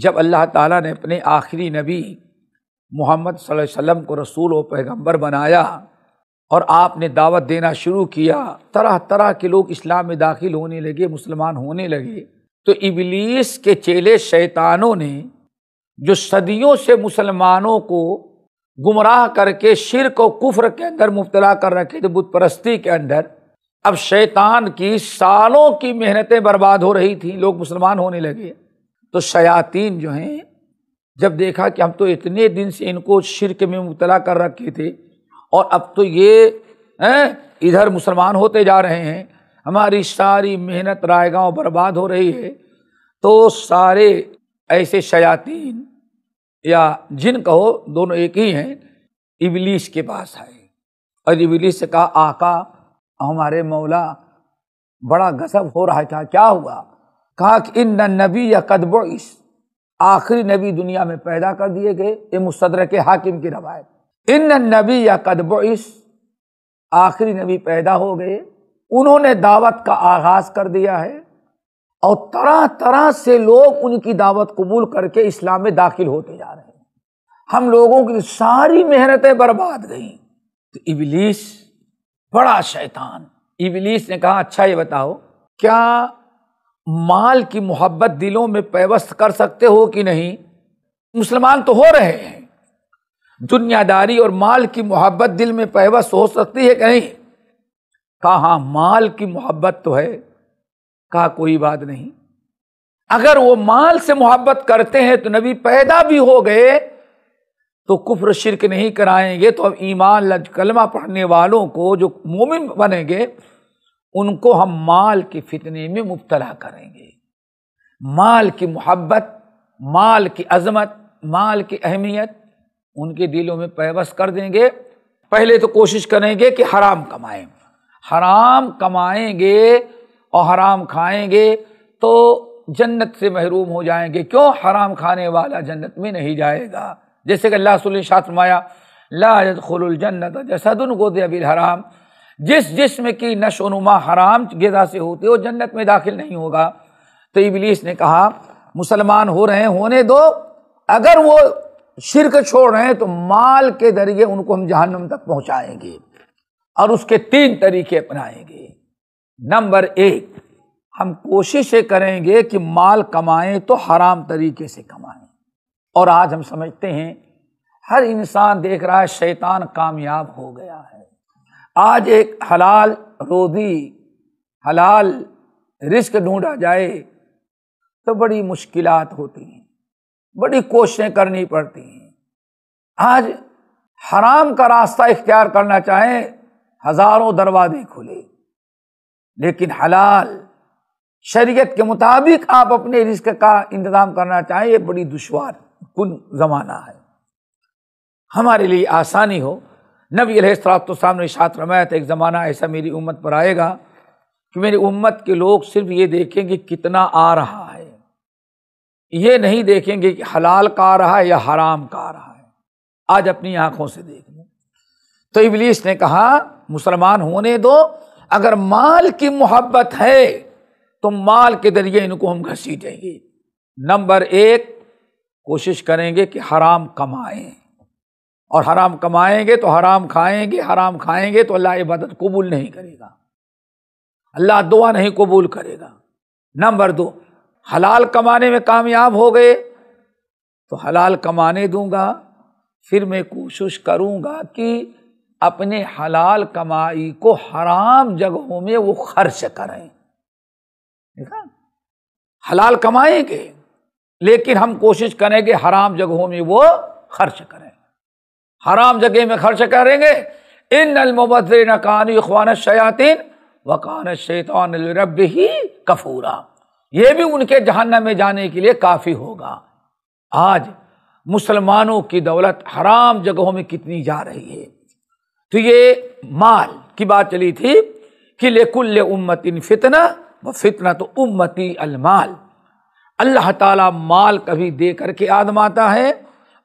जब अल्लाह ताला ने अपने आखिरी नबी मोहम्मद वसल्लम को रसूल व पैगंबर बनाया और आपने दावत देना शुरू किया तरह तरह के लोग इस्लाम में दाखिल होने लगे मुसलमान होने लगे तो इबलीस के चेले शैतानों ने जो सदियों से मुसलमानों को गुमराह करके शिरक और कुफ्र के अंदर मुब्तला कर रखे थे बुत परस्ती के अंदर अब शैतान की सालों की मेहनतें बर्बाद हो रही थी लोग मुसलमान होने लगे तो शयातीन जो हैं जब देखा कि हम तो इतने दिन से इनको शिरक में मुबतला कर रखे थे और अब तो ये हैं इधर मुसलमान होते जा रहे हैं हमारी सारी मेहनत रायगांव बर्बाद हो रही है तो सारे ऐसे शयातीन या जिन कहो दोनों एक ही हैं इबलीस के पास आए और इबलीस से कहा आका हमारे मौला बड़ा गजब हो रहा था क्या हुआ कहा कि इन नबी या कदबोइस आखिरी नबी दुनिया में पैदा कर दिए गए ये मुसदर के हाकिम की रवायत इन नबी या कदब कदबोइस आखिरी नबी पैदा हो गए उन्होंने दावत का आगाज कर दिया है और तरह तरह से लोग उनकी दावत कबूल करके इस्लाम में दाखिल होते जा रहे हैं हम लोगों की सारी मेहनतें बर्बाद गई तो इबलीस बड़ा शैतान इबलीस ने कहा अच्छा ये बताओ क्या माल की मोहब्बत दिलों में पैवस्त कर सकते हो कि नहीं मुसलमान तो हो रहे हैं दुनियादारी और माल की मोहब्बत दिल में पैवस्त हो सकती है कि नहीं कहा हाँ माल की मोहब्बत तो है कहा कोई बात नहीं अगर वो माल से मोहब्बत करते हैं तो नबी पैदा भी हो गए तो कुफ्र शिरक नहीं कराएंगे तो अब ईमान लज कलमा पढ़ने वालों को जो मोमिन बनेंगे उनको हम माल के फितने में मुबतला करेंगे माल की मोहब्बत माल की अजमत माल की अहमियत उनके दिलों में पैबस कर देंगे पहले तो कोशिश करेंगे कि हराम कमाएं हराम कमाएंगे और हराम खाएंगे तो जन्नत से महरूम हो जाएंगे क्यों हराम खाने वाला जन्नत में नहीं जाएगा जैसे कि अल्लाह सुल शातमाया ला जन्नत जसदन गोदे अबिल हराम जिस जिसम की नशोनुमा हराम गजा से होती है वो जन्नत में दाखिल नहीं होगा तो इबलीस ने कहा मुसलमान हो रहे हैं होने दो अगर वो शिरक छोड़ रहे हैं तो माल के जरिए उनको हम जहनम तक पहुंचाएंगे और उसके तीन तरीके अपनाएंगे नंबर एक हम कोशिश करेंगे कि माल कमाएं तो हराम तरीके से कमाएं और आज हम समझते हैं हर इंसान देख रहा है शैतान कामयाब हो गया आज एक हलाल रोजी हलाल रिस्क ढूंढा जाए तो बड़ी मुश्किल होती हैं बड़ी कोशिशें करनी पड़ती हैं आज हराम का रास्ता इख्तियार करना चाहें हजारों दरवाजे खुले लेकिन हलाल शरीयत के मुताबिक आप अपने रिस्क का इंतज़ाम करना चाहें ये बड़ी दुश्वार कुन ज़माना है हमारे लिए आसानी हो नबी अलैहिस्सलाम ने शात रमायत एक ज़माना ऐसा मेरी उम्मत पर आएगा कि मेरी उम्मत के लोग सिर्फ ये देखेंगे कितना आ रहा है ये नहीं देखेंगे कि हलाल का आ रहा है या हराम का आ रहा है आज अपनी आँखों से देख लें तो इबलीस ने कहा मुसलमान होने दो अगर माल की मोहब्बत है तो माल के जरिए इनको हम घसीटेंगे नंबर एक कोशिश करेंगे कि हराम कमाएं और हराम कमाएंगे तो हराम खाएंगे हराम खाएंगे तो अल्लाह इबादत कबूल नहीं करेगा अल्लाह दुआ नहीं कबूल करेगा नंबर दो हलाल कमाने में कामयाब हो गए तो हलाल कमाने दूंगा फिर मैं कोशिश करूंगा कि अपने हलाल कमाई को हराम जगहों में वो खर्च करें देखा हलाल कमाएंगे लेकिन हम कोशिश करेंगे हराम जगहों में वो खर्च करें हराम जगह में खर्च करेंगे इन अलमुबदरीन कान अखवान शयातिन वकान शैतान ही कफूरा यह भी उनके जहन्नम में जाने के लिए काफ़ी होगा आज मुसलमानों की दौलत हराम जगहों में कितनी जा रही है तो ये माल की बात चली थी कि लेकुल्ल इन फितना व फितना तो उम्मती अलमाल अल्लाह ताला माल कभी दे करके आदमाता है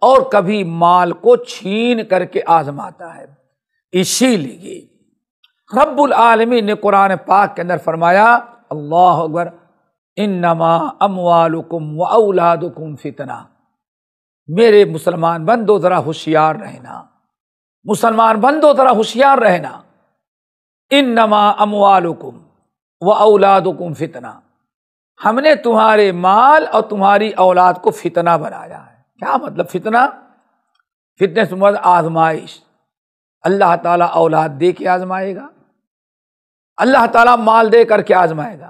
और कभी माल को छीन करके आजमाता है इसीलिए रब्बुल आलमी ने कुरान पाक के अंदर फरमाया अल्लाह अकबर इन्नमा अमवालुकुम व औलादुकुम फितना मेरे मुसलमान बंदो ज़रा होशियार रहना मुसलमान बंदो ज़रा होशियार रहना इन्नमा अमवालुकुम व औलादुकुम फितना हमने तुम्हारे माल और तुम्हारी औलाद को फितना बनाया है क्या मतलब फितना फितने से मत आजमाइश अल्लाह ताला औलाद दे के आजमाएगा अल्लाह ताला माल दे करके आजमाएगा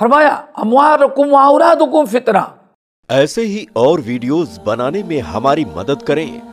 फरमाया अमवारकुम औलादुकुम फितना ऐसे ही और वीडियोस बनाने में हमारी मदद करें